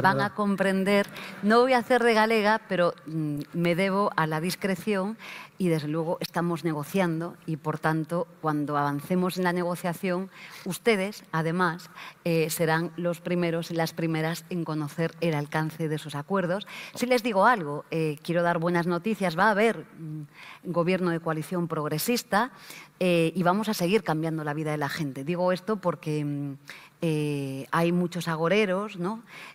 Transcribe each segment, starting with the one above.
van a comprender. No voy a hacer regalega, pero mm, me debo a la discreción y desde luego estamos negociando y por tanto cuando avancemos en la negociación ustedes además eh, serán los primeros y las primeras en conocer el alcance de esos acuerdos. Si les digo algo, eh, quiero dar buenas noticias, va a haber mm, gobierno de coalición progresista eh, y vamos a seguir cambiando la vida de la gente. Digo esto porque mm, eh, hay muchos agoreros,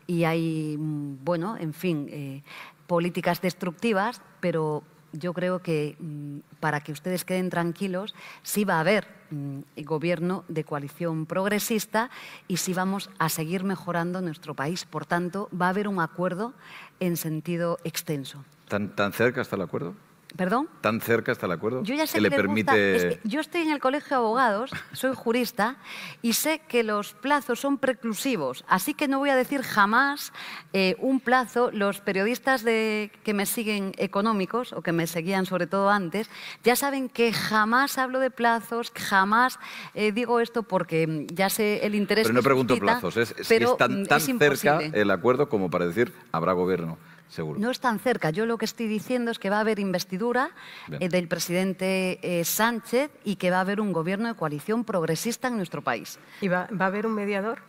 Y hay, mm, bueno, en fin, eh, políticas destructivas, pero yo creo que mm, para que ustedes queden tranquilos, sí va a haber mm, gobierno de coalición progresista y sí vamos a seguir mejorando nuestro país. Por tanto, va a haber un acuerdo en sentido extenso. ¿Tan, tan cerca está el acuerdo? ¿Tan cerca está el acuerdo? Yo ya sé que, le permite... yo estoy en el colegio de abogados, soy jurista, y sé que los plazos son preclusivos, así que no voy a decir jamás eh, un plazo. Los periodistas de, que me siguen económicos, o que me seguían sobre todo antes, ya saben que jamás hablo de plazos, jamás eh, digo esto porque ya sé el interés... Pero no pregunto plazos, es, tan cerca el acuerdo como para decir habrá gobierno. No es tan cerca. Yo lo que estoy diciendo es que va a haber investidura eh, del presidente eh, Sánchez y que va a haber un gobierno de coalición progresista en nuestro país. ¿Y va, a haber un mediador?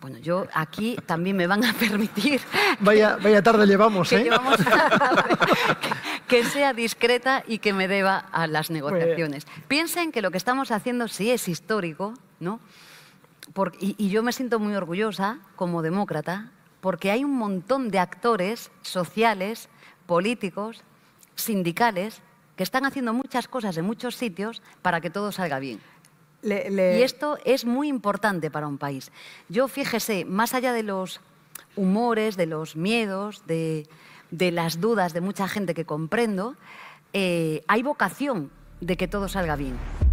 Bueno, yo aquí también me van a permitir. Vaya, vaya tarde llevamos, que ¿eh? que, sea discreta y que me deba a las negociaciones. Piensen que lo que estamos haciendo sí es histórico, ¿no? y yo me siento muy orgullosa como demócrata porque hay un montón de actores sociales, políticos, sindicales, que están haciendo muchas cosas en muchos sitios para que todo salga bien. Y esto es muy importante para un país. Yo, fíjese, más allá de los humores, de los miedos, de, las dudas de mucha gente que comprendo, eh, hay vocación de que todo salga bien.